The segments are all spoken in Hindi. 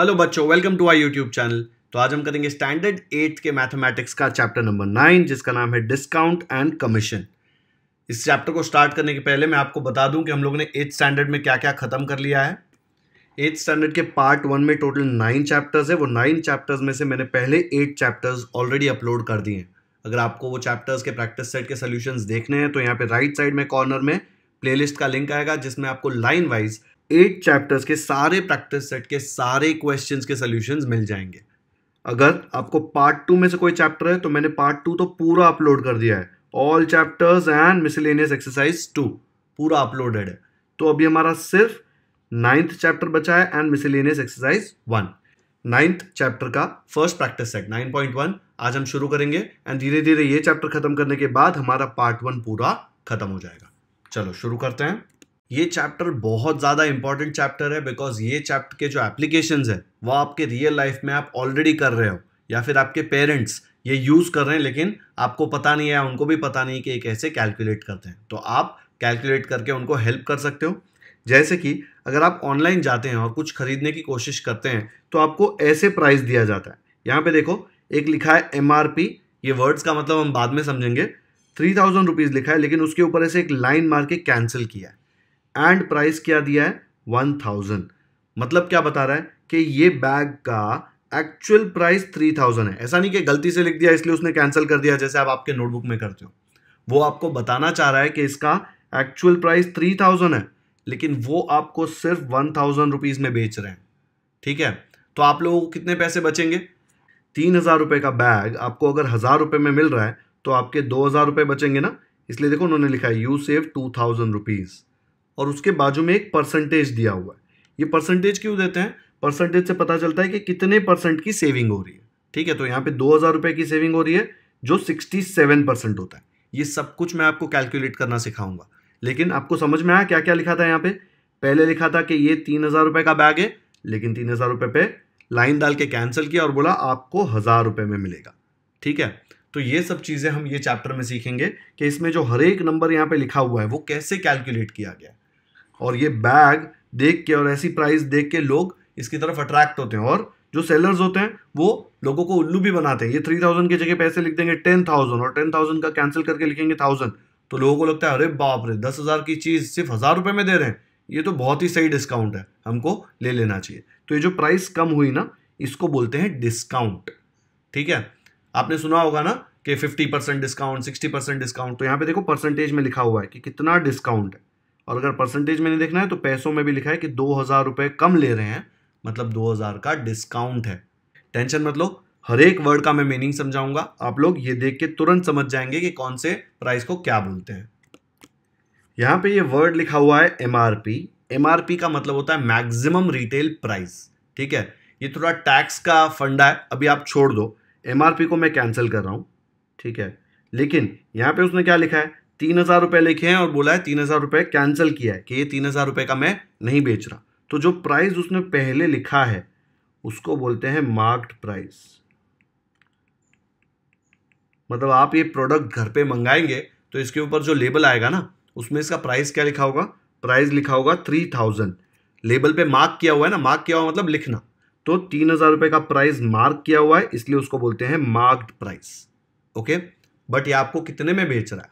हेलो बच्चों welcome to our YouTube channel तो आज हम करेंगे स्टैंडर्ड एट के मैथमेटिक्स का चैप्टर नंबर नाइन जिसका नाम है डिस्काउंट एंड कमीशन इस चैप्टर को स्टार्ट करने के पहले मैं आपको बता दूं कि हम लोगों ने एथ स्टैंडर्ड में क्या क्या ख़त्म कर लिया है एथ स्टैंडर्ड के पार्ट वन में टोटल नाइन चैप्टर्स है वो नाइन चैप्टर्स में से मैंने पहले एट चैप्टर्स ऑलरेडी अपलोड कर दिए हैं अगर आपको वो चैप्टर्स के प्रैक्टिस सेट के सोल्यूशन देखने हैं तो यहाँ पे राइट साइड में कॉर्नर में प्लेलिस्ट का लिंक आएगा जिसमें आपको लाइन वाइज़ एट चैप्टर्स के सारे प्रैक्टिस सेट के सारे क्वेश्चन के सोल्यूशन मिल जाएंगे अगर आपको पार्ट टू में से कोई चैप्टर है तो मैंने पार्ट टू तो पूरा अपलोड कर दिया है all chapters and miscellaneous exercise two पूरा अपलोडेड है तो अभी हमारा सिर्फ नाइन्थ चैप्टर बचा है and miscellaneous exercise one ninth chapter का first practice set nine point one आज हम शुरू करेंगे एंड धीरे धीरे ये चैप्टर खत्म करने के बाद हमारा पार्ट वन पूरा खत्म हो जाएगा चलो शुरू करते हैं ये चैप्टर बहुत ज़्यादा इंपॉर्टेंट चैप्टर है बिकॉज ये चैप्टर के जो एप्लीकेशन है वो आपके रियल लाइफ में आप ऑलरेडी कर रहे हो या फिर आपके पेरेंट्स ये यूज़ कर रहे हैं लेकिन आपको पता नहीं है उनको भी पता नहीं कि ये कैसे कैलकुलेट करते हैं तो आप कैलकुलेट करके उनको हेल्प कर सकते हो जैसे कि अगर आप ऑनलाइन जाते हैं और कुछ खरीदने की कोशिश करते हैं तो आपको ऐसे प्राइस दिया जाता है यहाँ पे देखो एक लिखा है एम ये वर्ड्स का मतलब हम बाद में समझेंगे थ्री थाउजेंड रुपीज़ लिखा है लेकिन उसके ऊपर ऐसे एक लाइन मार के कैंसिल किया है एंड प्राइस क्या दिया है वन थाउजेंड मतलब क्या बता रहा है कि ये बैग का एक्चुअल प्राइस थ्री थाउजेंड है ऐसा नहीं कि गलती से लिख दिया इसलिए उसने कैंसिल कर दिया जैसे आप आपके नोटबुक में करते हो वो आपको बताना चाह रहा है कि इसका एक्चुअल प्राइस थ्री थाउजेंड है लेकिन वो आपको सिर्फ वन थाउजेंड रुपीज़ में बेच रहे हैं ठीक है तो आप लोगों को कितने पैसे बचेंगे तीन हज़ार रुपए का बैग आपको अगर हज़ार रुपए में मिल रहा है तो आपके दो हज़ार रुपए बचेंगे ना इसलिए देखो उन्होंने लिखा है you save two thousand rupees और उसके बाजू में एक परसेंटेज दिया हुआ है ये परसेंटेज क्यों देते हैं परसेंटेज से पता चलता है कि कितने परसेंट की सेविंग हो रही है ठीक है तो यहाँ पे दो हज़ार रुपये की सेविंग हो रही है जो सिक्सटी सेवन परसेंट होता है ये सब कुछ मैं आपको कैलकुलेट करना सिखाऊंगा लेकिन आपको समझ में आया क्या क्या लिखा था यहाँ पे पहले लिखा था कि ये तीन हज़ार रुपये का बैग है लेकिन तीन हज़ार रुपये पे लाइन डाल के कैंसिल किया और बोला आपको हज़ार रुपये में मिलेगा ठीक है तो ये सब चीज़ें हम ये चैप्टर में सीखेंगे कि इसमें जो हर एक नंबर यहाँ पे लिखा हुआ है वो कैसे कैलकुलेट किया गया और ये बैग देख के और ऐसी प्राइस देख के लोग इसकी तरफ अट्रैक्ट होते हैं और जो सेलर्स होते हैं वो लोगों को उल्लू भी बनाते हैं ये थ्री थाउजेंड की जगह पैसे लिख देंगे टेन थाउजेंड और टेन थाउजेंड का कैंसिल करके लिखेंगे थाउजेंड तो लोगों को लगता है अरे बाप रे दस हज़ार की चीज़ सिर्फ हज़ार रुपये में दे रहे हैं ये तो बहुत ही सही डिस्काउंट है हमको ले लेना चाहिए तो ये जो प्राइस कम हुई ना इसको बोलते हैं डिस्काउंट ठीक है आपने सुना होगा ना कि fifty percent discount sixty percent discount तो यहाँ पर देखो परसेंटेज में लिखा हुआ है कि कितना डिस्काउंट है और अगर परसेंटेज में नहीं देखना है तो पैसों में भी लिखा है कि दो हज़ार रुपये कम ले रहे हैं मतलब दो हज़ार का डिस्काउंट है टेंशन मत लो हर एक वर्ड का मैं मीनिंग समझाऊंगा आप लोग ये देख के तुरंत समझ जाएंगे कि कौन से प्राइस को क्या बोलते हैं यहाँ पे ये वर्ड लिखा हुआ है M R P M R P का मतलब होता है मैक्सिमम रिटेल प्राइस ठीक है ये थोड़ा टैक्स का फंडा है अभी आप छोड़ दो एम आर पी को मैं कैंसिल कर रहा हूँ ठीक है लेकिन यहाँ पे उसने क्या लिखा है तीन हज़ार रुपए लिखे हैं और बोला है तीन हज़ार रुपए कैंसिल किया है कि ये तीन हज़ार रुपए का मैं नहीं बेच रहा तो जो प्राइस उसने पहले लिखा है उसको बोलते हैं मार्क्ड प्राइस मतलब आप ये प्रोडक्ट घर पे मंगाएंगे तो इसके ऊपर जो लेबल आएगा ना उसमें इसका प्राइस क्या लिखा होगा प्राइस लिखा होगा थ्री थाउजेंड लेबल पे मार्क किया हुआ है ना मार्क किया हुआ मतलब लिखना तो तीन हज़ार रुपये का प्राइस मार्क किया हुआ है इसलिए उसको बोलते हैं मार्क्ड प्राइस ओके बट ये आपको कितने में बेच रहा है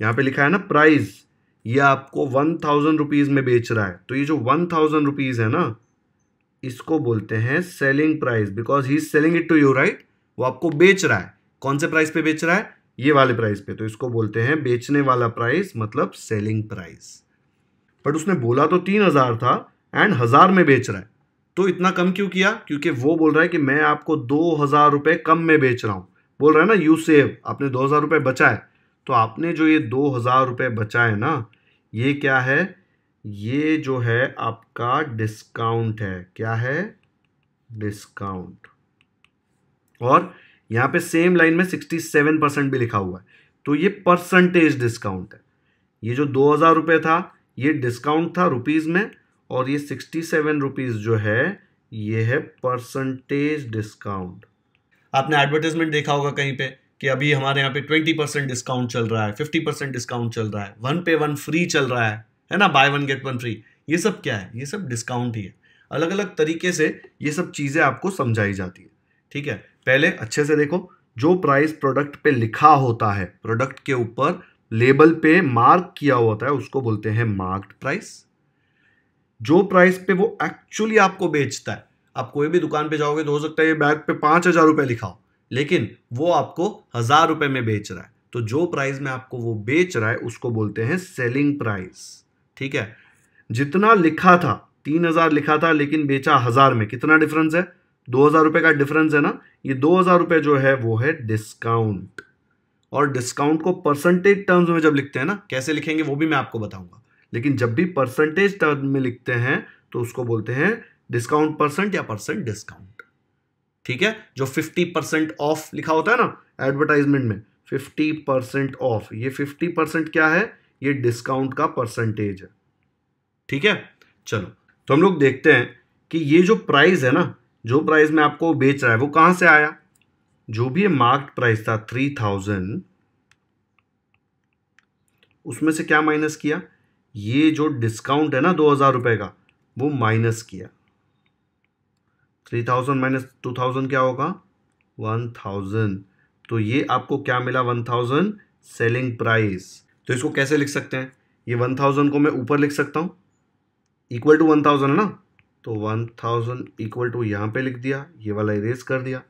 यहाँ पे लिखा है ना प्राइस ये आपको वन थाउजेंड रुपीज़ में बेच रहा है तो ये जो वन थाउजेंड रुपीज़ है ना इसको बोलते हैं selling price because he is selling it to you right वो आपको बेच रहा है कौन से प्राइस पे बेच रहा है ये वाले प्राइस पे तो इसको बोलते हैं बेचने वाला प्राइस मतलब सेलिंग प्राइस बट उसने बोला तो तीन हज़ार था एंड हज़ार में बेच रहा है तो इतना कम क्यों किया क्योंकि वो बोल रहा है कि मैं आपको दो हज़ार रुपये कम में बेच रहा हूं बोल रहा है ना यू सेव आपने दो हज़ार रुपये बचाए तो आपने जो ये दो हज़ार रुपये बचा है ना ये क्या है ये जो है आपका डिस्काउंट है क्या है डिस्काउंट और यहाँ पे सेम लाइन में सिक्सटी सेवन परसेंट भी लिखा हुआ है तो ये परसेंटेज डिस्काउंट है ये जो दो हज़ार रुपये था ये डिस्काउंट था रुपीज़ में और ये सिक्सटी सेवन रुपीज़ जो है ये है परसेंटेज डिस्काउंट आपने एडवर्टाइजमेंट देखा होगा कहीं पर कि अभी हमारे यहाँ पे ट्वेंटी परसेंट डिस्काउंट चल रहा है फिफ्टी परसेंट डिस्काउंट चल रहा है वन पे वन फ्री चल रहा है है ना buy one get one free ये सब क्या है ये सब डिस्काउंट ही है अलग अलग तरीके से ये सब चीज़ें आपको समझाई जाती है ठीक है पहले अच्छे से देखो जो प्राइस प्रोडक्ट पे लिखा होता है प्रोडक्ट के ऊपर लेबल पे मार्क किया होता है उसको बोलते हैं मार्क्ड प्राइस जो प्राइस पे वो एक्चुअली आपको बेचता है आप कोई भी दुकान पे जाओगे तो हो सकता है ये बैग पे पाँच हज़ार रुपये लिखा हो लेकिन वो आपको हज़ार रुपए में बेच रहा है तो जो प्राइस में आपको वो बेच रहा है उसको बोलते हैं सेलिंग प्राइस ठीक है जितना लिखा था तीन हज़ार लिखा था लेकिन बेचा हज़ार में कितना डिफरेंस है दो हज़ार रुपए का डिफरेंस है ना ये दो हज़ार रुपए जो है वो है डिस्काउंट और डिस्काउंट को परसेंटेज टर्म्स में जब लिखते हैं ना कैसे लिखेंगे वो भी मैं आपको बताऊंगा लेकिन जब भी परसेंटेज टर्म में लिखते हैं तो उसको बोलते हैं डिस्काउंट परसेंट या परसेंट डिस्काउंट ठीक है जो फिफ्टी परसेंट ऑफ लिखा होता है ना एडवर्टाइजमेंट में फिफ्टी परसेंट ऑफ ये फिफ्टी परसेंट क्या है ये डिस्काउंट का परसेंटेज है ठीक है चलो तो हम लोग देखते हैं कि ये जो प्राइस है ना जो प्राइस में आपको बेच रहा है वो कहां से आया जो भी ये मार्क्ड प्राइस था थ्री थाउजेंड उसमें से क्या माइनस किया ये जो डिस्काउंट है ना दो हज़ार रुपए का वो माइनस किया three thousand minus two thousand क्या होगा वन थाउजेंड तो ये आपको क्या मिला वन थाउजेंड सेलिंग प्राइस तो इसको कैसे लिख सकते हैं ये वन थाउजेंड को मैं ऊपर लिख सकता हूँ इक्वल टू वन थाउजेंड है ना तो वन थाउजेंड इक्वल टू यहाँ पे लिख दिया ये वाला इरेज कर दिया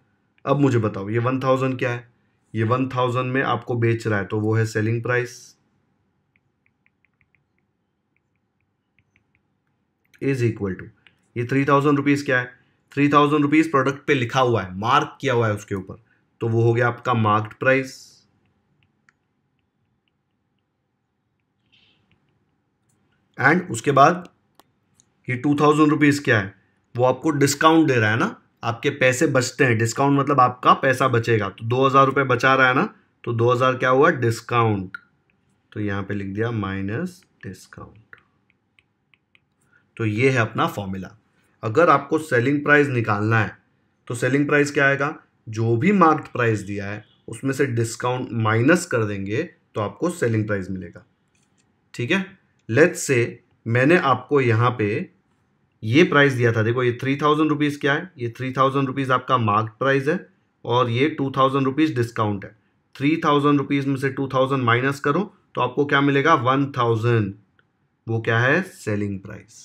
अब मुझे बताओ ये वन थाउजेंड क्या है ये वन थाउजेंड में आपको बेच रहा है तो वो है selling price is equal to ये थ्री थाउजेंड रुपीज़ क्या है थ्री थाउजेंड रुपीज़ प्रोडक्ट पे लिखा हुआ है मार्क किया हुआ है उसके ऊपर तो वो हो गया आपका मार्क्ड प्राइस एंड उसके बाद ये टू थाउजेंड रुपीज़ क्या है वो आपको डिस्काउंट दे रहा है ना आपके पैसे बचते हैं डिस्काउंट मतलब आपका पैसा बचेगा तो दो हज़ार रुपये बचा रहा है ना तो दो हज़ार क्या हुआ डिस्काउंट तो यहां पे लिख दिया माइनस डिस्काउंट तो ये है अपना फॉर्मूला अगर आपको सेलिंग प्राइस निकालना है तो सेलिंग प्राइस क्या आएगा जो भी मार्क्ड प्राइस दिया है उसमें से डिस्काउंट माइनस कर देंगे तो आपको सेलिंग प्राइस मिलेगा ठीक है लेट्स से मैंने आपको यहाँ पे ये प्राइस दिया था देखो ये थ्री थाउजेंड रुपीज़ क्या है ये थ्री थाउजेंड रुपीज़ आपका मार्क्ड प्राइस है और ये टू थाउजेंड रुपीज़ डिस्काउंट है थ्री थाउजेंड रुपीज़ में से टू थाउजेंड माइनस करो तो आपको क्या मिलेगा वन थाउजेंड वो क्या है सेलिंग प्राइस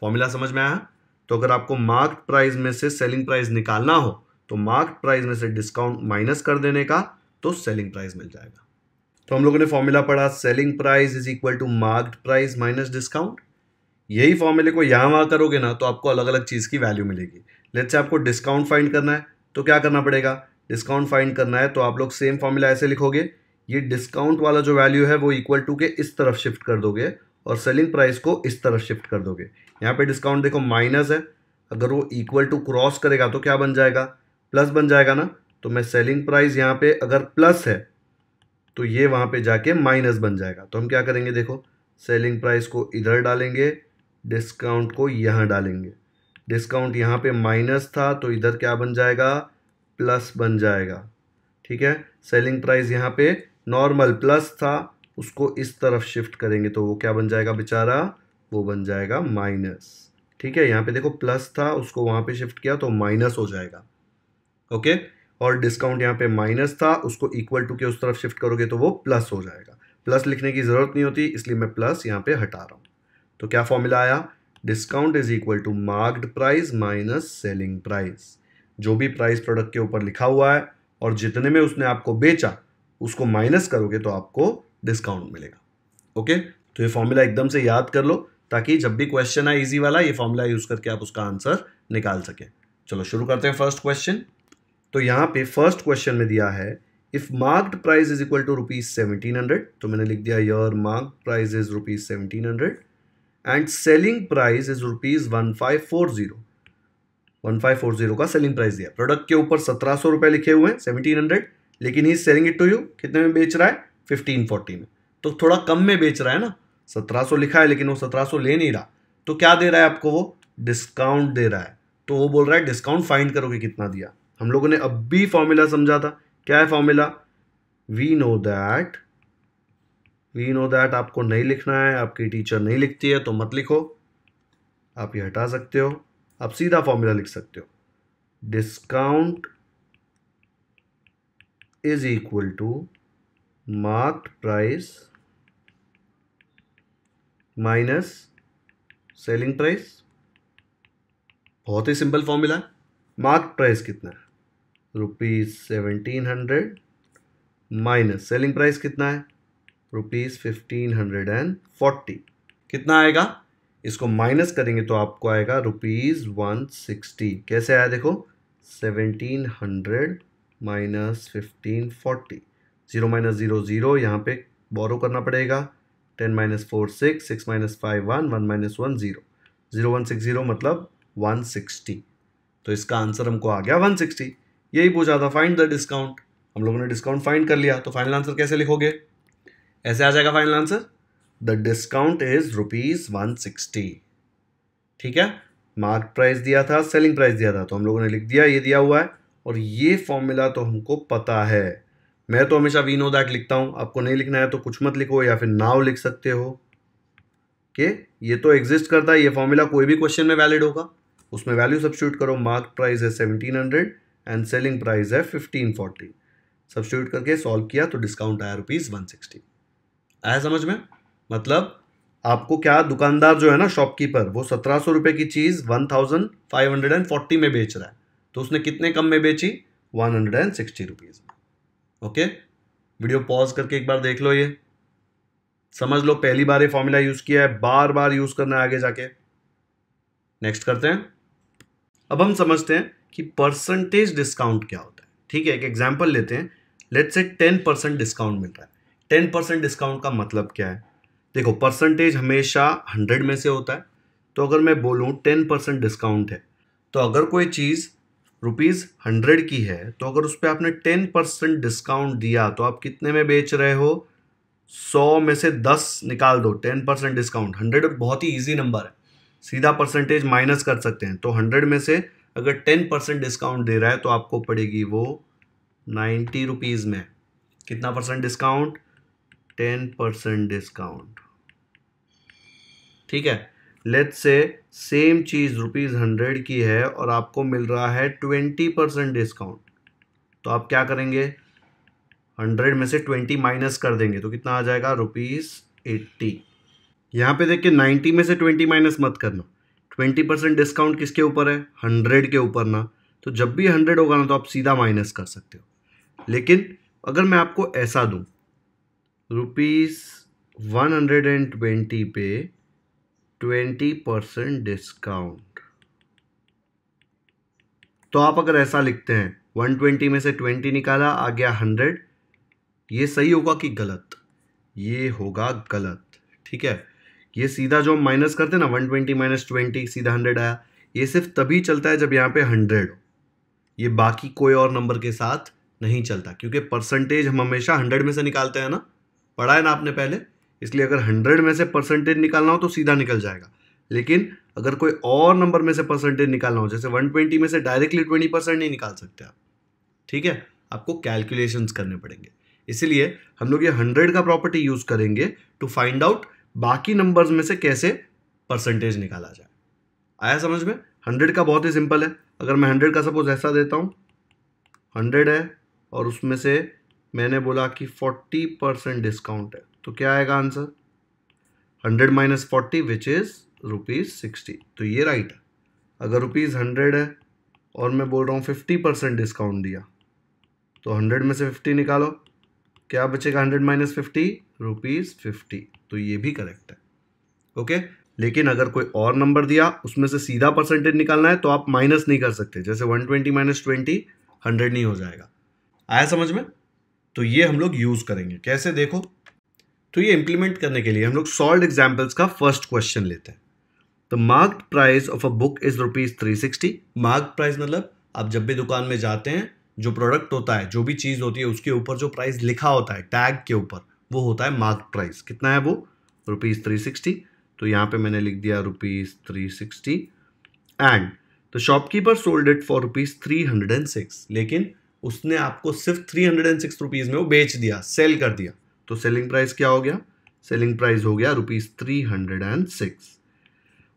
फॉर्मूला समझ में आया तो अगर आपको मार्क प्राइस में से सेलिंग प्राइस निकालना हो तो मार्क प्राइस में से डिस्काउंट माइनस कर देने का तो सेलिंग प्राइस मिल जाएगा तो हम लोगों ने फॉर्मूला पढ़ा selling price is equal to mark price minus discount यही फॉर्मूले को यहां वहां करोगे ना तो आपको अलग अलग चीज़ की वैल्यू मिलेगी लेट से आपको डिस्काउंट फाइंड करना है तो क्या करना पड़ेगा डिस्काउंट फाइंड करना है तो आप लोग सेम फॉर्मूला ऐसे लिखोगे ये डिस्काउंट वाला जो वैल्यू है वो इक्वल टू के इस तरफ शिफ्ट कर दोगे और सेलिंग प्राइस को इस तरह शिफ्ट कर दोगे यहाँ पे डिस्काउंट देखो माइनस है अगर वो इक्वल टू क्रॉस करेगा तो क्या बन जाएगा प्लस बन जाएगा ना तो मैं सेलिंग प्राइस यहाँ पे अगर प्लस है तो ये वहाँ पे जाके माइनस बन जाएगा तो हम क्या करेंगे देखो सेलिंग प्राइस को इधर डालेंगे डिस्काउंट को यहाँ डालेंगे डिस्काउंट यहाँ पे माइनस था तो इधर क्या बन जाएगा प्लस बन जाएगा ठीक है सेलिंग प्राइस यहाँ पे नॉर्मल प्लस था उसको इस तरफ शिफ्ट करेंगे तो वो क्या बन जाएगा बेचारा वो बन जाएगा माइनस ठीक है यहाँ पे देखो प्लस था उसको वहाँ पे शिफ्ट किया तो माइनस हो जाएगा ओके और डिस्काउंट यहाँ पे माइनस था उसको इक्वल टू के उस तरफ शिफ्ट करोगे तो वो प्लस हो जाएगा प्लस लिखने की ज़रूरत नहीं होती इसलिए मैं प्लस यहाँ पे हटा रहा हूँ तो क्या फॉर्मूला आया discount is equal to marked price minus selling price जो भी प्राइस प्रोडक्ट के ऊपर लिखा हुआ है और जितने में उसने आपको बेचा उसको माइनस करोगे तो आपको डिस्काउंट मिलेगा ओके तो ये फॉर्मूला एकदम से याद कर लो ताकि जब भी क्वेश्चन आए इजी वाला ये फॉर्मूला यूज करके आप उसका आंसर निकाल सकें चलो शुरू करते हैं फर्स्ट क्वेश्चन तो यहाँ पे फर्स्ट क्वेश्चन में दिया है if marked price is equal to rupees seventeen hundred तो मैंने लिख दिया your mark price is rupees seventeen hundred and selling price is rupees one five four zero one five four zero का सेलिंग प्राइस दिया प्रोडक्ट के ऊपर सत्रह सौ रुपए लिखे हुए हैं सेवनटीन हंड्रेड लेकिन he selling it to you कितने में बेच रहा है फिफ्टीन फोर्टी में तो थोड़ा कम में बेच रहा है ना सत्रह सौ लिखा है लेकिन वो सत्रह सौ ले नहीं रहा तो क्या दे रहा है आपको वो डिस्काउंट दे रहा है तो वो बोल रहा है डिस्काउंट फाइंड करोगे कितना दिया हम लोगों ने अब भी फॉर्मूला समझा था क्या है formula we know that we know that आपको नहीं लिखना है आपकी टीचर नहीं लिखती है तो मत लिखो आप ये हटा सकते हो आप सीधा फॉर्मूला लिख सकते हो discount is equal to marked price minus selling price बहुत ही सिंपल फॉर्मूला मार्क प्राइस कितना है rupees seventeen hundred minus selling price कितना है rupees fifteen hundred and forty कितना आएगा इसको माइनस करेंगे तो आपको आएगा रुपीज़ वन सिक्सटी कैसे आया देखो seventeen hundred minus fifteen forty zero minus zero zero यहाँ पे बोरो करना पड़ेगा ten minus four six six minus five one one minus one zero zero one six zero मतलब वन सिक्सटी तो इसका आंसर हमको आ गया वन सिक्सटी यही पूछा था फाइंड द डिस्काउंट हम लोगों ने डिस्काउंट फाइंड कर लिया तो फाइनल आंसर कैसे लिखोगे ऐसे आ जाएगा final answer the discount is rupees one sixty ठीक है मार्क प्राइस दिया था सेलिंग प्राइस दिया था तो हम लोगों ने लिख दिया ये दिया हुआ है और ये फॉर्मूला तो हमको पता है मैं तो हमेशा वी नो दैट लिखता हूँ आपको नहीं लिखना है तो कुछ मत लिखो या फिर नाव लिख सकते हो के ये तो एग्जिस्ट करता है ये फॉर्मूला कोई भी क्वेश्चन में वैलिड होगा उसमें वैल्यू सब्सिट्यूट करो मार्क प्राइस है seventeen hundred and selling price है फिफ्टीन फोर्टी सब्सिट्यूट करके सॉल्व किया तो डिस्काउंट आया रुपीज़ वन सिक्सटी आया समझ में मतलब आपको क्या दुकानदार जो है ना शॉपकीपर वो सत्रह सौ रुपये की चीज़ one thousand five hundred and forty में बेच रहा है तो उसने कितने कम में बेची one hundred and sixty rupees okay video pause करके एक बार देख लो ये समझ लो पहली बार ये फॉर्मूला यूज़ किया है बार बार यूज़ करना है आगे जाके नेक्स्ट करते हैं अब हम समझते हैं कि परसेंटेज डिस्काउंट क्या होता है ठीक है एक एग्जाम्पल लेते हैं लेट से टेन परसेंट डिस्काउंट मिल रहा है टेन परसेंट डिस्काउंट का मतलब क्या है देखो परसेंटेज हमेशा हंड्रेड में से होता है तो अगर मैं बोलूँ टेन परसेंट डिस्काउंट है तो अगर कोई चीज़ रुपीज़ हंड्रेड की है तो अगर उस पर आपने टेन परसेंट डिस्काउंट दिया तो आप कितने में बेच रहे हो सौ में से दस निकाल दो टेन परसेंट डिस्काउंट हंड्रेड बहुत ही ईजी नंबर है सीधा परसेंटेज माइनस कर सकते हैं तो हंड्रेड में से अगर टेन परसेंट डिस्काउंट दे रहा है तो आपको पड़ेगी वो नाइन्टी रुपीज़ में कितना percent discount ten percent discount ठीक है लेट से सेम चीज़ रुपीज़ हंड्रेड की है और आपको मिल रहा है ट्वेंटी परसेंट डिस्काउंट तो आप क्या करेंगे हंड्रेड में से ट्वेंटी माइनस कर देंगे तो कितना आ जाएगा रुपीज़ एट्टी यहाँ पे देखिए नाइन्टी में से ट्वेंटी माइनस मत करना ट्वेंटी परसेंट डिस्काउंट किसके ऊपर है हंड्रेड के ऊपर ना तो जब भी हंड्रेड होगा ना तो आप सीधा माइनस कर सकते हो लेकिन अगर मैं आपको ऐसा दूँ rupees one hundred and twenty पे ट्वेंटी परसेंट डिस्काउंट तो आप अगर ऐसा लिखते हैं वन ट्वेंटी में से ट्वेंटी निकाला आ गया हंड्रेड ये सही होगा कि गलत ये होगा गलत ठीक है ये सीधा जो हम माइनस करते हैं ना वन ट्वेंटी माइनस ट्वेंटी सीधा हंड्रेड आया ये सिर्फ तभी चलता है जब यहाँ पे हंड्रेड हो ये बाकी कोई और नंबर के साथ नहीं चलता क्योंकि परसेंटेज हम हमेशा हंड्रेड में से निकालते हैं ना पढ़ा है ना आपने पहले इसलिए अगर हंड्रेड में से परसेंटेज निकालना हो तो सीधा निकल जाएगा लेकिन अगर कोई और नंबर में से परसेंटेज निकालना हो जैसे वन ट्वेंटी में से डायरेक्टली ट्वेंटी परसेंट नहीं निकाल सकते आप ठीक है आपको कैलकुलेशंस करने पड़ेंगे इसीलिए हम लोग ये हंड्रेड का प्रॉपर्टी यूज़ करेंगे टू फाइंड आउट बाकी नंबर्स में से कैसे परसेंटेज निकाला जाए आया समझ में हंड्रेड का बहुत ही सिंपल है अगर मैं हंड्रेड का सपोज ऐसा देता हूँ हंड्रेड है और उसमें से मैंने बोला कि फोर्टी परसेंट डिस्काउंट है तो क्या आएगा answer hundred minus forty which is rupees sixty तो ये राइट है अगर रुपीज़ हंड्रेड है और मैं बोल रहा हूँ फिफ्टी परसेंट डिस्काउंट दिया तो हंड्रेड में से फिफ्टी निकालो क्या बचेगा hundred minus fifty rupees fifty तो ये भी करेक्ट है ओके लेकिन अगर कोई और नंबर दिया उसमें से सीधा परसेंटेज निकालना है तो आप माइनस नहीं कर सकते जैसे one twenty minus twenty hundred नहीं हो जाएगा आया समझ में तो ये हम लोग यूज़ करेंगे कैसे देखो तो ये इम्प्लीमेंट करने के लिए हम लोग सॉल्ड एग्जाम्पल्स का फर्स्ट क्वेश्चन लेते हैं तो marked price of a book is rupees three sixty mark price मतलब आप जब भी दुकान में जाते हैं जो प्रोडक्ट होता है जो भी चीज़ होती है उसके ऊपर जो प्राइस लिखा होता है टैग के ऊपर वो होता है मार्क प्राइस कितना है वो रुपीज़ थ्री सिक्सटी तो यहाँ पे मैंने लिख दिया rupees three sixty and the shopkeeper sold it for rupees three hundred and six लेकिन उसने आपको सिर्फ three hundred and six rupees में वो बेच दिया सेल कर दिया तो सेलिंग प्राइस क्या हो गया सेलिंग प्राइस हो गया rupees three hundred and six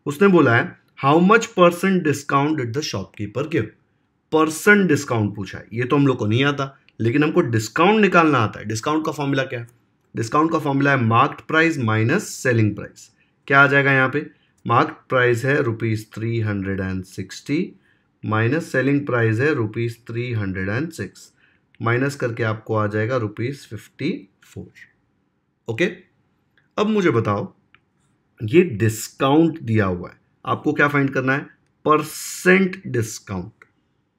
उसने बोला है how much percent discount did the shopkeeper give percent discount पूछा है ये तो हम लोग को नहीं आता लेकिन हमको डिस्काउंट निकालना आता है डिस्काउंट का फॉर्मूला क्या है डिस्काउंट का फॉर्मूला है marked price minus selling price क्या आ जाएगा यहाँ पे मार्क्ड प्राइस है rupees three hundred and sixty minus selling price है rupees three hundred and six minus करके आपको आ जाएगा रुपीज़ फिफ्टी फोर ओके अब मुझे बताओ ये डिस्काउंट दिया हुआ है आपको क्या फाइंड करना है परसेंट डिस्काउंट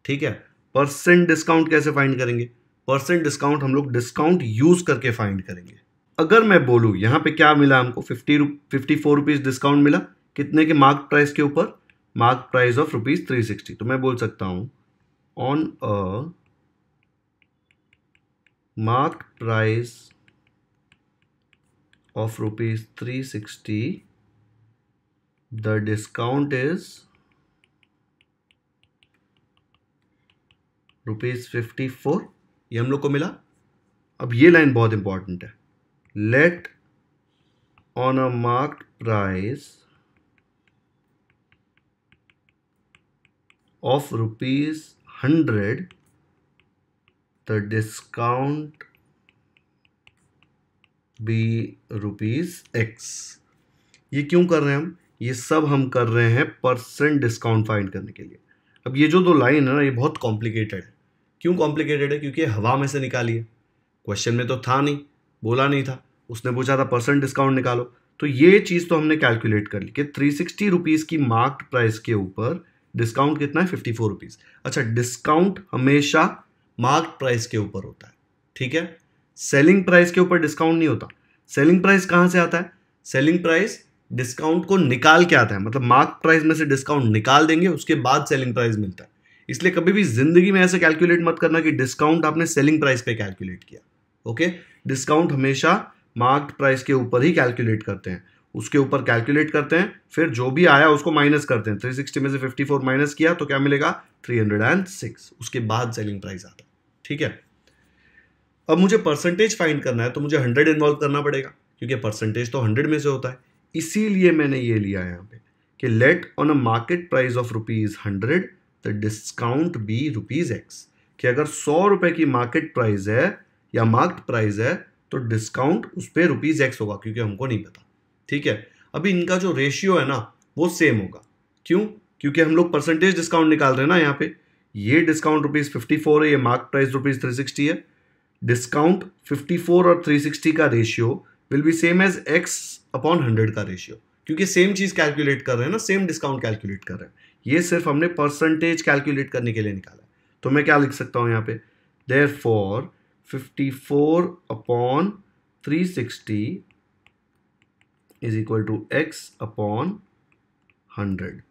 ठीक है परसेंट डिस्काउंट कैसे फाइंड करेंगे परसेंट डिस्काउंट हम लोग डिस्काउंट यूज करके फाइंड करेंगे अगर मैं बोलूं यहां पे क्या मिला हमको fifty fifty four rupees discount मिला कितने के मार्क प्राइस के ऊपर mark price of rupees three sixty तो मैं बोल सकता हूं on a mark price of rupees 360 the discount is rupees fifty four ये हम लोग को मिला अब ये लाइन बहुत इंपॉर्टेंट है let on a marked price of rupees hundred the discount be rupees X ये क्यों कर रहे हैं हम ये सब हम कर रहे हैं परसेंट डिस्काउंट फाइंड करने के लिए अब ये जो दो लाइन है ना ये बहुत कॉम्प्लिकेटेड है क्यों कॉम्प्लिकेटेड है क्योंकि हवा में से निकाली है क्वेश्चन में तो था नहीं बोला नहीं था उसने पूछा था परसेंट डिस्काउंट निकालो तो ये चीज़ तो हमने कैलकुलेट कर ली कि थ्री सिक्सटी रुपीज़ की मार्क्ड प्राइस के ऊपर डिस्काउंट कितना है फिफ्टी फोर रुपीज़ अच्छा डिस्काउंट हमेशा मार्क्ड प्राइस के ऊपर होता है ठीक है सेलिंग प्राइस के ऊपर डिस्काउंट नहीं होता सेलिंग प्राइस कहाँ से आता है सेलिंग प्राइस डिस्काउंट को निकाल के आता है मतलब मार्क प्राइस में से डिस्काउंट निकाल देंगे उसके बाद सेलिंग प्राइस मिलता है इसलिए कभी भी जिंदगी में ऐसे कैलकुलेट मत करना कि डिस्काउंट आपने सेलिंग प्राइस पे कैलकुलेट किया ओके डिस्काउंट हमेशा मार्क प्राइस के ऊपर ही कैलकुलेट करते हैं उसके ऊपर कैलकुलेट करते हैं फिर जो भी आया उसको माइनस करते हैं 360 में से 54 माइनस किया तो क्या मिलेगा 306 उसके बाद सेलिंग प्राइस आता है ठीक है अब मुझे परसेंटेज फाइंड करना है तो मुझे हंड्रेड इन्वॉल्व करना पड़ेगा क्योंकि परसेंटेज तो हंड्रेड में से होता है इसीलिए मैंने ये लिया है यहाँ पे कि let on a market price of rupees hundred the discount be rupees X कि अगर सौ रुपए की मार्केट प्राइस है या मार्क्ड प्राइस है तो डिस्काउंट उस पर रुपीज़ एक्स होगा क्योंकि हमको नहीं पता ठीक है अभी इनका जो रेशियो है ना वो सेम होगा क्यों क्योंकि हम लोग परसेंटेज डिस्काउंट निकाल रहे हैं ना यहाँ पे ये डिस्काउंट रुपीज़ फिफ्टी फोर है ये mark price rupees three sixty है डिस्काउंट 54 और 360 का ratio will be same as X upon hundred का रेशियो क्योंकि सेम चीज़ कैलकुलेट कर रहे हैं ना सेम डिस्काउंट कैलकुलेट कर रहे हैं ये सिर्फ हमने परसेंटेज कैलकुलेट करने के लिए निकाला है तो मैं क्या लिख सकता हूं यहां पे there fifty four upon three sixty is equal to X upon hundred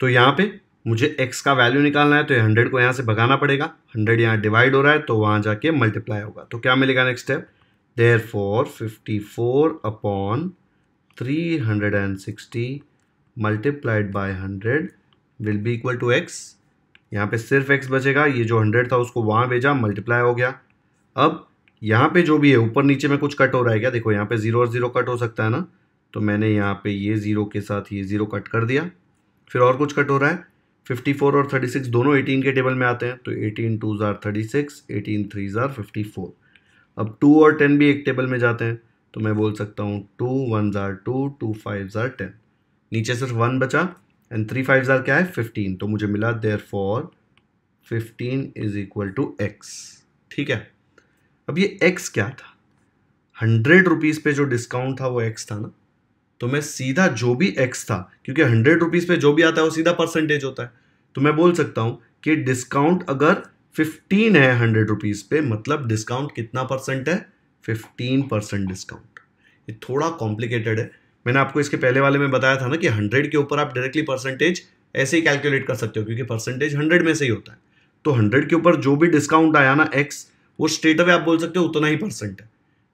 तो यहां पे मुझे x का वैल्यू निकालना है तो ये हंड्रेड को यहाँ से भगाना पड़ेगा हंड्रेड यहाँ डिवाइड हो रहा है तो वहाँ जाके मल्टीप्लाई होगा तो क्या मिलेगा next step therefore fifty four upon three hundred and sixty multiplied by hundred will be equal to X यहाँ पे सिर्फ एक्स बचेगा ये जो हंड्रेड था उसको वहाँ भेजा मल्टीप्लाई हो गया अब यहाँ पे जो भी है ऊपर नीचे में कुछ कट हो रहा है क्या देखो यहाँ पे ज़ीरो और ज़ीरो कट हो सकता है ना तो मैंने यहाँ पे ये ज़ीरो के साथ ये ज़ीरो कट कर दिया फिर और कुछ कट हो रहा है फिफ्टी फोर और थर्टी सिक्स दोनों एटीन के टेबल में आते हैं तो एटीन टू ज़ार थर्टी सिक्स एटीन थ्री ज़ार फिफ्टी फोर अब टू और टेन भी एक टेबल में जाते हैं तो मैं बोल सकता हूँ टू वन ज़ार टू टू फाइव ज़ार टेन नीचे सिर्फ वन बचा एंड थ्री फाइव ज़ार क्या है फिफ्टीन तो मुझे मिला therefore fifteen is equal to X ठीक है अब ये एक्स क्या था हंड्रेड रुपीज़ पे जो डिस्काउंट था वो एक्स था ना तो मैं सीधा जो भी एक्स था क्योंकि हंड्रेड रुपीज़ पे जो भी आता है वो सीधा परसेंटेज होता है तो मैं बोल सकता हूँ कि डिस्काउंट अगर फिफ्टीन है हंड्रेड रुपीज़ पे मतलब डिस्काउंट कितना परसेंट है फिफ्टीन परसेंट डिस्काउंट ये थोड़ा कॉम्प्लिकेटेड है मैंने आपको इसके पहले वाले में बताया था ना कि हंड्रेड के ऊपर आप डायरेक्टली परसेंटेज ऐसे ही कैलकुलेट कर सकते हो क्योंकि परसेंटेज हंड्रेड में से ही होता है तो हंड्रेड के ऊपर जो भी डिस्काउंट आया ना एक्स वो स्टेट अवे आप बोल सकते हो उतना ही परसेंट है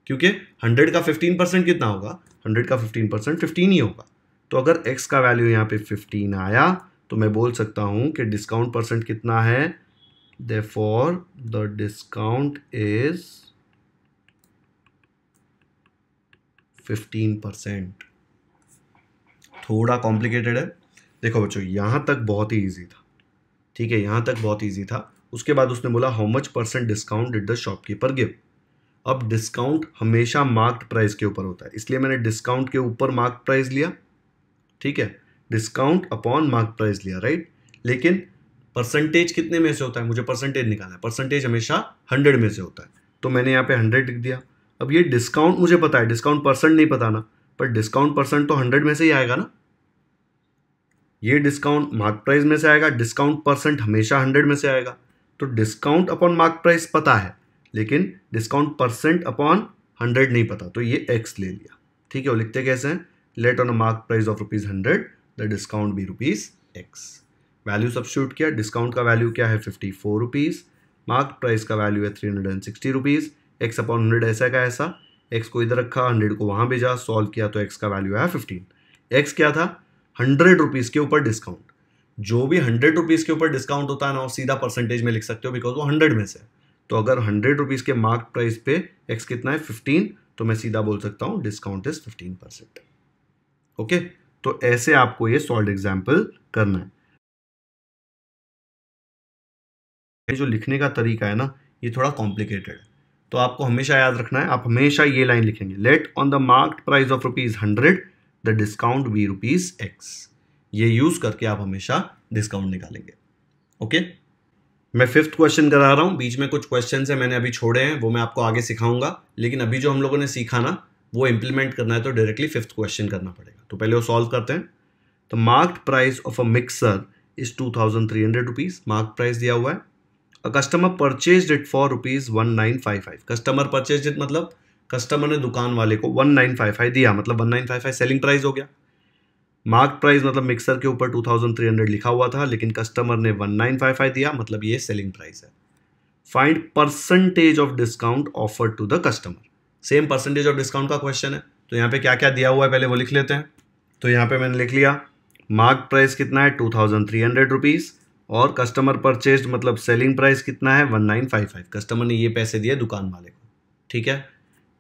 क्योंकि हंड्रेड का फिफ्टीन परसेंट कितना होगा 100 का फिफ्टीन परसेंट फिफ्टीन ही होगा तो अगर एक्स का वैल्यू यहाँ पे फिफ्टीन आया तो मैं बोल सकता हूँ कि डिस्काउंट परसेंट कितना है therefore the discount is fifteen percent थोड़ा कॉम्प्लिकेटेड है देखो बच्चों यहाँ तक बहुत ही ईजी था ठीक है यहाँ तक बहुत ईजी था उसके बाद उसने बोला how much percent discount did the shopkeeper give अब डिस्काउंट हमेशा मार्क्ड प्राइस के ऊपर होता है इसलिए मैंने डिस्काउंट के ऊपर मार्क प्राइस लिया ठीक है डिस्काउंट अपॉन मार्क प्राइस लिया राइट लेकिन परसेंटेज कितने में से होता है मुझे परसेंटेज निकालना है परसेंटेज हमेशा हंड्रेड में से होता है तो मैंने यहाँ पे हंड्रेड लिख दिया अब ये डिस्काउंट मुझे पता है डिस्काउंट परसेंट नहीं पता ना पर डिस्काउंट परसेंट तो हंड्रेड में से ही आएगा ना ये डिस्काउंट मार्क प्राइस में से आएगा डिस्काउंट परसेंट हमेशा हंड्रेड में से आएगा तो डिस्काउंट अपॉन मार्क प्राइस पता है लेकिन डिस्काउंट परसेंट अपॉन हंड्रेड नहीं पता तो ये एक्स ले लिया ठीक है वो लिखते कैसे हैं let on a mark price of rupees hundred the discount be rupees X value substitute किया डिस्काउंट का वैल्यू क्या है fifty four rupees mark price का वैल्यू है three hundred and sixty rupees X upon hundred ऐसा का ऐसा एक्स को इधर रखा हंड्रेड को वहाँ भेजा सॉल्व किया तो एक्स का वैल्यू आया फिफ्टीन एक्स क्या था हंड्रेड रुपीज़ के ऊपर डिस्काउंट जो भी हंड्रेड रुपीज़ के ऊपर डिस्काउंट होता है ना वो सीधा परसेंटेज में लिख सकते हो बिकॉज वो हंड्रेड में से है तो अगर हंड्रेड रुपीज़ के मार्क प्राइस पे एक्स कितना है फिफ्टीन तो मैं सीधा बोल सकता हूँ discount is fifteen percent okay तो ऐसे आपको ये सॉल्व एग्जाम्पल करना है जो लिखने का तरीका है ना ये थोड़ा कॉम्प्लिकेटेड है तो आपको हमेशा याद रखना है आप हमेशा ये लाइन लिखेंगे let on the marked price of rupees hundred the discount be rupees X ये यूज़ करके आप हमेशा डिस्काउंट निकालेंगे ओके okay? मैं फिफ्थ क्वेश्चन करा रहा हूँ बीच में कुछ क्वेश्चन है मैंने अभी छोड़े हैं वो मैं आपको आगे सिखाऊंगा लेकिन अभी जो हम लोगों ने सीखा ना वो इम्प्लीमेंट करना है तो डायरेक्टली फिफ्थ क्वेश्चन करना पड़ेगा तो पहले वो सॉल्व करते हैं तो marked price of a mixer is two thousand three hundred rupees mark price दिया हुआ है a customer purchase it for rupees one nine five five customer purchase it मतलब कस्टमर ने दुकान वाले को वन नाइन फाइव फाइव दिया मतलब one nine five five selling price हो गया मार्क प्राइस मतलब मिक्सर के ऊपर 2300 लिखा हुआ था लेकिन कस्टमर ने 1955 दिया मतलब ये सेलिंग प्राइस है find percentage of discount offer to the customer same percentage of discount का क्वेश्चन है तो यहाँ पे क्या क्या दिया हुआ है पहले वो लिख लेते हैं तो यहाँ पे मैंने लिख लिया मार्क प्राइस कितना है two thousand three hundred rupees और कस्टमर परचेज मतलब सेलिंग प्राइस कितना है वन कस्टमर ने ये पैसे दिए दुकान वाले को ठीक है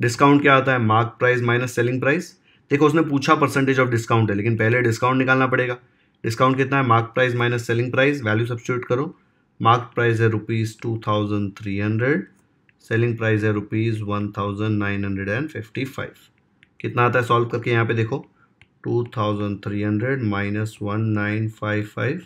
डिस्काउंट क्या आता है mark price minus selling price देखो उसने पूछा परसेंटेज ऑफ डिस्काउंट है लेकिन पहले डिस्काउंट निकालना पड़ेगा डिस्काउंट कितना है mark price minus selling price value substitute करो मार्क प्राइस है rupees two thousand three hundred selling price है rupees one thousand nine hundred and fifty five कितना आता है सॉल्व करके यहाँ पे देखो two thousand three hundred minus one nine five five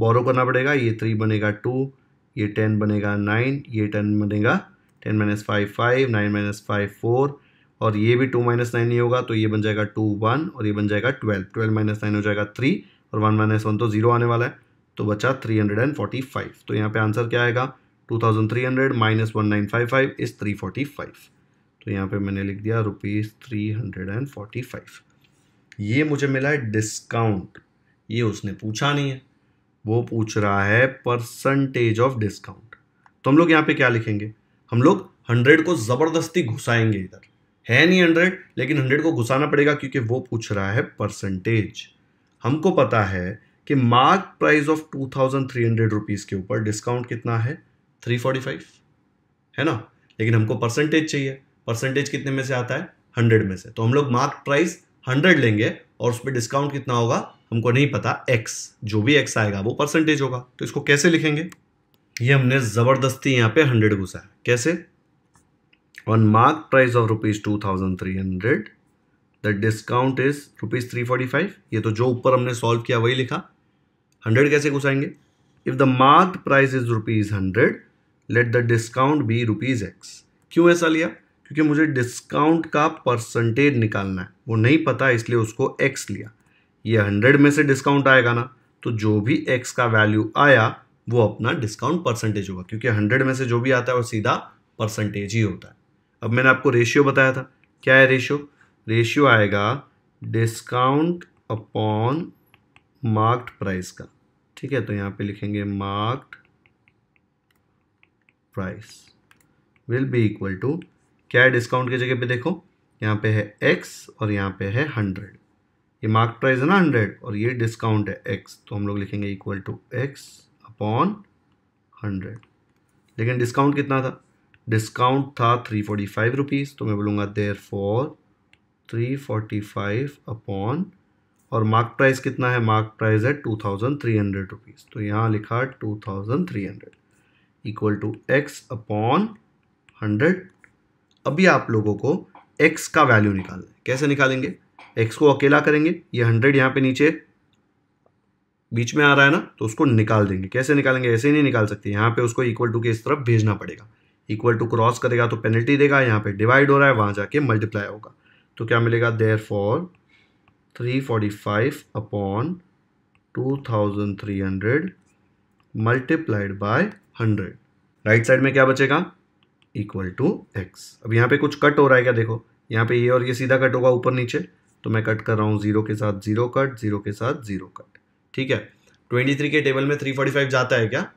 borrow करना पड़ेगा ये थ्री बनेगा टू ये टेन बनेगा नाइन ये टेन बनेगा ten minus five five nine minus five four और ये भी टू माइनस नाइन ही होगा तो ये बन जाएगा टू वन और ये बन जाएगा ट्वेल्व ट्वेल्व माइनस नाइन हो जाएगा थ्री और वन माइनस वन तो जीरो आने वाला है तो बचा three hundred and forty five तो यहाँ पे आंसर क्या आएगा two thousand three hundred minus one nine five five is three forty five तो यहाँ पे मैंने लिख दिया rupees three hundred and forty five ये मुझे मिला है डिस्काउंट ये उसने पूछा नहीं है वो पूछ रहा है परसेंटेज ऑफ डिस्काउंट तो हम लोग यहाँ पे क्या लिखेंगे हम लोग हंड्रेड को ज़बरदस्ती घुसाएंगे इधर है नहीं हंड्रेड लेकिन हंड्रेड को घुसाना पड़ेगा क्योंकि वो पूछ रहा है परसेंटेज हमको पता है कि mark price of two thousand three hundred rupees के ऊपर डिस्काउंट कितना है थ्री फोर्टी फाइव है ना लेकिन हमको परसेंटेज चाहिए परसेंटेज कितने में से आता है हंड्रेड में से तो हम लोग मार्क प्राइस हंड्रेड लेंगे और उस पर डिस्काउंट कितना होगा हमको नहीं पता एक्स जो भी एक्स आएगा वो परसेंटेज होगा तो इसको कैसे लिखेंगे ये हमने ज़बरदस्ती यहाँ पे हंड्रेड घुसा है कैसे on marked price of rupees 2300 the discount is rupees 345 ये तो जो ऊपर हमने सॉल्व किया वही लिखा 100 कैसे घुसाएंगे if the marked price is rupees hundred let the discount be rupees X क्यों ऐसा लिया क्योंकि मुझे डिस्काउंट का परसेंटेज निकालना है वो नहीं पता इसलिए उसको एक्स लिया ये हंड्रेड में से डिस्काउंट आएगा ना तो जो भी एक्स का वैल्यू आया वो अपना डिस्काउंट परसेंटेज होगा क्योंकि हंड्रेड में से जो भी आता है वो सीधा परसेंटेज ही होता है अब मैंने आपको रेशियो बताया था क्या है रेशियो रेशियो आएगा डिस्काउंट अपॉन मार्क्ड प्राइस का ठीक है तो यहाँ पे लिखेंगे marked price will be equal to क्या है डिस्काउंट की जगह पे देखो यहाँ पे है एक्स और यहाँ पे है हंड्रेड ये मार्क प्राइस है ना हंड्रेड और ये डिस्काउंट है एक्स तो हम लोग लिखेंगे equal to X upon hundred लेकिन डिस्काउंट कितना था डिस्काउंट था थ्री फोर्टी फाइव रुपीज़ तो मैं बोलूँगा therefore three forty five upon और मार्क प्राइस कितना है मार्क प्राइस है two thousand three hundred rupees तो यहाँ लिखा two thousand three hundred equal to X upon hundred अभी आप लोगों को एक्स का वैल्यू निकालना है कैसे निकालेंगे एक्स को अकेला करेंगे ये हंड्रेड यहाँ पे नीचे बीच में आ रहा है ना तो उसको निकाल देंगे कैसे निकालेंगे ऐसे ही नहीं निकाल सकते यहाँ पे उसको इक्वल टू के इस तरफ भेजना पड़ेगा इक्वल टू क्रॉस करेगा तो पेनल्टी देगा यहाँ पे डिवाइड हो रहा है वहाँ जाके मल्टीप्लाई होगा तो क्या मिलेगा therefore three forty five upon two thousand three hundred multiplied by hundred right side में क्या बचेगा इक्वल टू एक्स अब यहाँ पे कुछ कट हो रहा है क्या देखो यहाँ पे ये और ये सीधा कट होगा ऊपर नीचे तो मैं कट कर रहा हूँ जीरो के साथ जीरो कट जीरो के साथ जीरो कट ठीक है ट्वेंटी थ्री के टेबल में थ्री फोर्टी फाइव जाता है क्या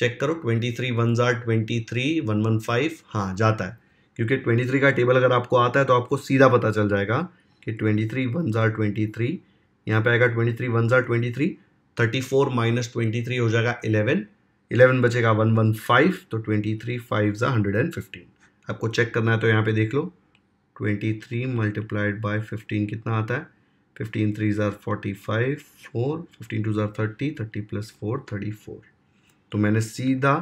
चेक करो ट्वेंटी थ्री वन ज़ार twenty three one one five हाँ जाता है क्योंकि ट्वेंटी थ्री का टेबल अगर आपको आता है तो आपको सीधा पता चल जाएगा कि ट्वेंटी थ्री वन ज़ार ट्वेंटी थ्री यहाँ पर आएगा ट्वेंटी थ्री वन ज़ार twenty three thirty four minus twenty three हो जाएगा इलेवन इलेवन बचेगा वन वन फाइव तो ट्वेंटी थ्री फाइव ज़ा हंड्रेड एंड फिफ्टीन आपको चेक करना है तो यहाँ पे देख लो twenty three multiplied by fifteen कितना आता है फिफ्टीन थ्री ज़ार forty five four fifteen two ज़ार thirty thirty plus four thirty four तो मैंने सीधा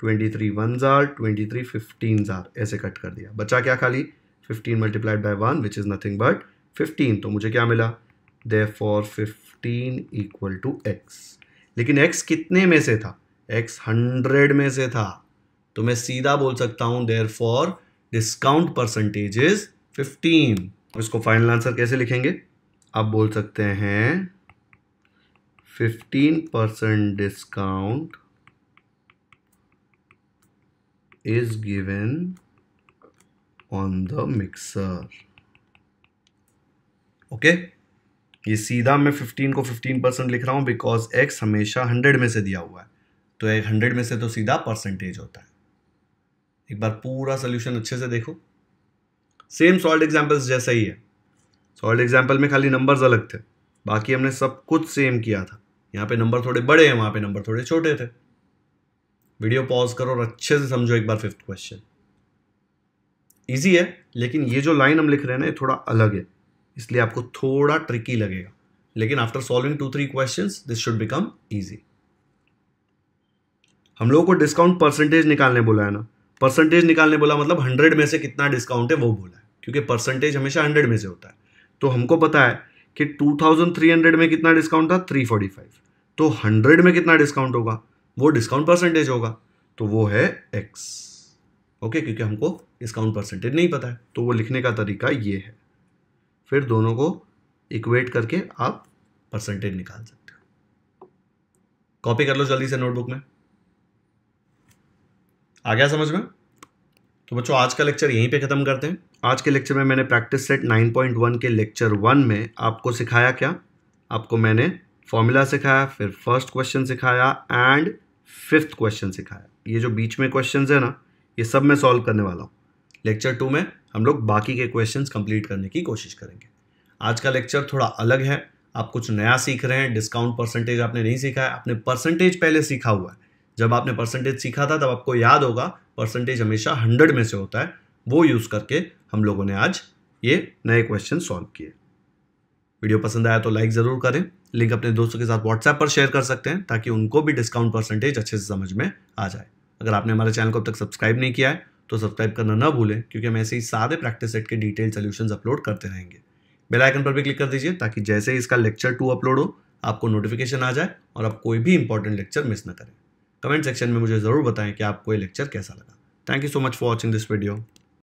ट्वेंटी थ्री वन जार ट्वेंटी थ्री फिफ्टीन जार ऐसे कट कर दिया बच्चा क्या खाली fifteen multiplied by one which is nothing but fifteen तो मुझे क्या मिला therefore fifteen equal to x लेकिन एक्स कितने में से था एक्स हंड्रेड में से था तो मैं सीधा बोल सकता हूँ therefore discount percentage is fifteen इसको फाइनल आंसर कैसे लिखेंगे आप बोल सकते हैं fifteen percent discount is given on the mixer okay? ये सीधा मैं 15 को 15 परसेंट लिख रहा हूँ बिकॉज x हमेशा 100 में से दिया हुआ है तो एक 100 में से तो सीधा परसेंटेज होता है एक बार पूरा सोल्यूशन अच्छे से देखो सेम सॉल्ट एग्जाम्पल्स जैसा ही है सॉल्ड एग्जाम्पल में खाली नंबर्स अलग थे बाकी हमने सब कुछ सेम किया था यहाँ पे नंबर थोड़े बड़े हैं वहाँ पे नंबर थोड़े छोटे थे वीडियो पॉज करो और अच्छे से समझो एक बार फिफ्थ क्वेश्चन इजी है लेकिन ये जो लाइन हम लिख रहे हैं ना ये थोड़ा अलग है इसलिए आपको थोड़ा ट्रिकी लगेगा लेकिन after solving two three question this should become easy हम लोगों को डिस्काउंट परसेंटेज निकालने बोला है ना परसेंटेज निकालने बोला मतलब हंड्रेड में से कितना डिस्काउंट है वो बोला है क्योंकि परसेंटेज हमेशा हंड्रेड में से होता है तो हमको पता है कि टू थाउजेंड थ्री हंड्रेड में कितना डिस्काउंट था थ्री फोर्टी फाइव तो हंड्रेड में कितना डिस्काउंट होगा वो डिस्काउंट परसेंटेज होगा तो वो है एक्स ओके क्योंकि हमको डिस्काउंट परसेंटेज नहीं पता है तो वो लिखने का तरीका ये है फिर दोनों को इक्वेट करके आप परसेंटेज निकाल सकते हो कॉपी कर लो जल्दी से नोटबुक में आ गया समझ में तो बच्चों आज का लेक्चर यहीं पे ख़त्म करते हैं आज के लेक्चर में मैंने प्रैक्टिस सेट 9.1 के लेक्चर वन में आपको सिखाया क्या आपको मैंने फॉर्मूला सिखाया फिर फर्स्ट क्वेश्चन सिखाया एंड फिफ्थ क्वेश्चन सिखाया ये जो बीच में क्वेश्चन है ना ये सब मैं सॉल्व करने वाला हूँ लेक्चर टू में हम लोग बाकी के क्वेश्चन कंप्लीट करने की कोशिश करेंगे आज का लेक्चर थोड़ा अलग है आप कुछ नया सीख रहे हैं डिस्काउंट परसेंटेज आपने नहीं सीखा है आपने परसेंटेज पहले सीखा हुआ है जब आपने परसेंटेज सीखा था तब आपको याद होगा परसेंटेज हमेशा हंड्रेड में से होता है वो यूज़ करके हम लोगों ने आज ये नए क्वेश्चन सॉल्व किए वीडियो पसंद आया तो लाइक ज़रूर करें लिंक अपने दोस्तों के साथ व्हाट्सएप पर शेयर कर सकते हैं ताकि उनको भी डिस्काउंट परसेंटेज अच्छे से समझ में आ जाए अगर आपने हमारे चैनल को अब तक सब्सक्राइब नहीं किया है तो सब्सक्राइब करना ना भूलें क्योंकि हम ऐसे ही सारे प्रैक्टिस सेट के डिटेल सोल्यूशन अपलोड करते रहेंगे बेल आइकन पर भी क्लिक कर दीजिए ताकि जैसे ही इसका लेक्चर टू अपलोड हो आपको नोटिफिकेशन आ जाए और आप कोई भी इंपॉर्टेंट लेक्चर मिस ना करें कमेंट सेक्शन में मुझे ज़रूर बताएं कि आपको ये लेक्चर कैसा लगा thank you so much for watching this video